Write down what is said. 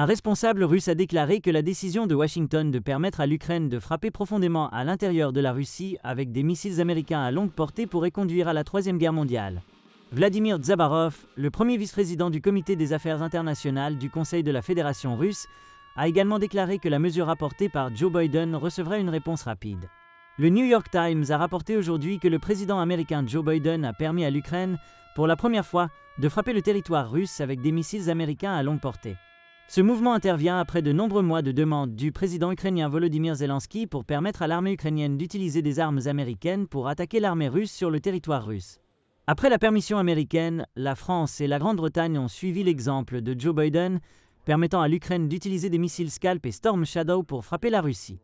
Un responsable russe a déclaré que la décision de Washington de permettre à l'Ukraine de frapper profondément à l'intérieur de la Russie avec des missiles américains à longue portée pourrait conduire à la Troisième Guerre mondiale. Vladimir Zabarov, le premier vice-président du Comité des Affaires internationales du Conseil de la Fédération russe, a également déclaré que la mesure apportée par Joe Biden recevrait une réponse rapide. Le New York Times a rapporté aujourd'hui que le président américain Joe Biden a permis à l'Ukraine, pour la première fois, de frapper le territoire russe avec des missiles américains à longue portée. Ce mouvement intervient après de nombreux mois de demandes du président ukrainien Volodymyr Zelensky pour permettre à l'armée ukrainienne d'utiliser des armes américaines pour attaquer l'armée russe sur le territoire russe. Après la permission américaine, la France et la Grande-Bretagne ont suivi l'exemple de Joe Biden, permettant à l'Ukraine d'utiliser des missiles Scalp et Storm Shadow pour frapper la Russie.